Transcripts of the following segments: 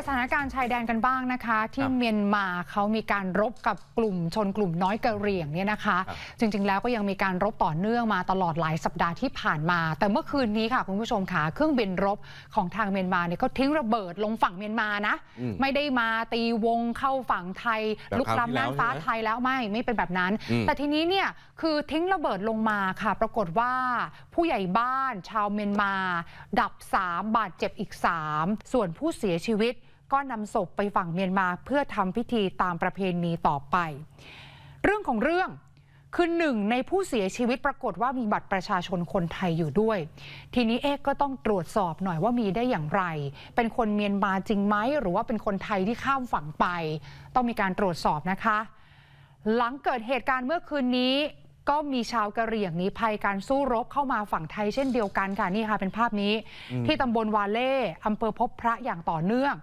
สถานการณ์ชายแดนกันบ้างนะคะ ที่เมียนมาเขามีการรบกับกลุ่มชนกลุ่มน้อยกะเหรี่ยงเนี่ยนะคะ จริงๆ แล้วก็ยังมีการรบต่อเนื่องมาตลอดหลายสัปดาห์ที่ผ่านมา แต่เมื่อคืนนี้ค่ะคุณผู้ชมค่ะเครื่องบินรบของทางเมียนมาเนี่ยก็ทิ้งระเบิดลงฝั่งเมียนมานะไม่ได้มาตีวงเข้าฝั่งไทยลุกล้ำน่านฟ้าไทยแล้วไม่ไม่เป็นแบบนั้น แต่ทีนี้เนี่ยคือทิ้งระเบิดลงมาค่ะ ปรากฏว่าผู้ใหญ่บ้านชาวเมียนมา ดับ 3บาดเจ็บอีก3ส่วนผู้เสียชีวิตก็นำศพไปฝั่งเมียนมาเพื่อทำพิธีตามประเพณีต่อไป เรื่องของเรื่อง คือหนึ่งในผู้เสียชีวิตปรากฏว่ามีบัตรประชาชนคนไทยอยู่ด้วย ทีนี้เอกก็ต้องตรวจสอบหน่อยว่ามีได้อย่างไร เป็นคนเมียนมาจริงไหมหรือว่าเป็นคนไทยที่ข้ามฝั่งไป ต้องมีการตรวจสอบนะคะ หลังเกิดเหตุการณ์เมื่อคืนนี้ก็มีชาวกะเหรี่ยงนี้ภัยการสู้รบเข้ามาฝั่งไทยเช่นเดียวกันค่ะนี่ค่ะเป็นภาพนี้ที่ตำบลวาเล่ อำเภอพบพระอย่างต่อเนื่อง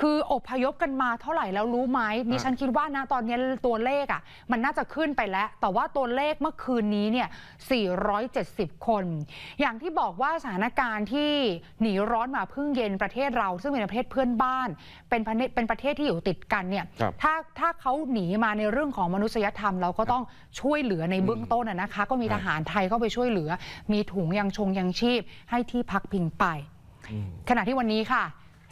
คืออพยพกันมาเท่าไหร่แล้วรู้ไหมี่ฉันคิดว่านะตอนนี้ตัวเลขอ่ะ มันน่าจะขึ้นไปแล้ว แต่ว่าตัวเลขเมื่อคืนนี้เนี่ย 470 คน อย่างที่บอกว่าสถานการณ์ที่หนีร้อนมาพึ่งเย็นประเทศเราซึ่งเป็นประเทศเพื่อนบ้าน เป็นเป็นประเทศที่อยู่ติดกันเนี่ยถ้าถ้าเขาหนีมาในเรื่องของมนุษยธรรม เราก็ต้องช่วยเหลือในเบื้องต้นนะคะก็มีทหารไทยเข้าไปช่วยเหลือ มีถุงยังชงยังชีพให้ที่พักพิงไป ขณะที่วันนี้ค่ะ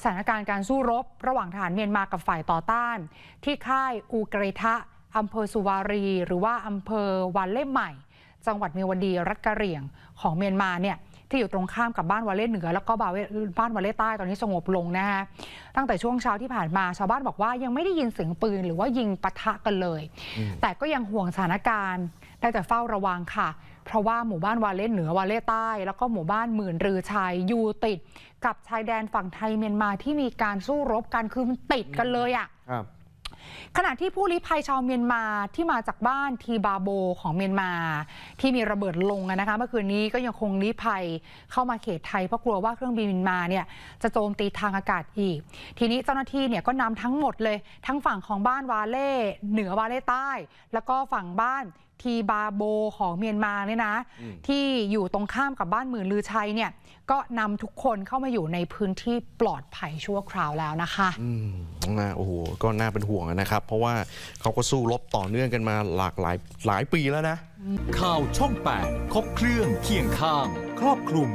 สถานการณ์การสู้รบระหว่างทหารเมียนมากับฝ่ายต่อต้าน ที่ค่ายอูเกรทะอำเภอสุวารี หรือว่า อำเภอวันเล่มใหม่ จังหวัดเมียวดีรัฐกะเหรี่ยงของเมียนมาเนี่ยที่อยู่ตรงข้ามกับบ้านวาเล่เหนือแล้วก็บ้านวาเล่ใต้ตอนนี้สงบลงนะฮะตั้งแต่ช่วงเช้าที่ผ่านมาชาวบ้านบอกว่ายังไม่ได้ยินเสียงปืนหรือว่ายิงปะทะกันเลย แต่ก็ยังห่วงสถานการณ์ได้แต่เฝ้าระวังค่ะ เพราะว่าหมู่บ้านวาเล่เหนือวาเล่ใต้ แล้วก็หมู่บ้านหมื่นรือชัยอยู่ติด กับชายแดนฝั่งไทยเมียนมาที่มีการสู้รบกันคือมันติดกันเลยอะ่ะขณะที่ผู้ลี้ภัยชาวเมียนมาที่มาจากบ้านทีบาโบของเมียนมาที่มีระเบิดลงนะคะเมื่อคืนนี้ก็ยังคงลี้ภัยเข้ามาเขตไทยเพราะกลัวว่าเครื่องบินเมาเนี่ยจะโจมตีทางอากาศอีก ทีนี้เจ้าหน้าที่เนี่ยก็นำทั้งหมดเลยทั้งฝั่งของบ้านวาเล่เหนือวาเล่ใต้ แล้วก็ฝั่งบ้านทีบาโบของเมียนมาเนี่ยนะ ที่อยู่ตรงข้ามกับบ้านหมื่นลือชัยเนี่ย ก็นำทุกคนเข้ามาอยู่ในพื้นที่ปลอดภัยชั่วคราวแล้วนะคะอืมนะโอ้โหก็น่าเป็นห่วงนะครับ เพราะว่าเขาก็สู้รบต่อเนื่องกันมาหลากหลายหลายปีแล้วนะ ข่าวช่อง8ครบเครื่องเคียงข้าง ครอบคลุม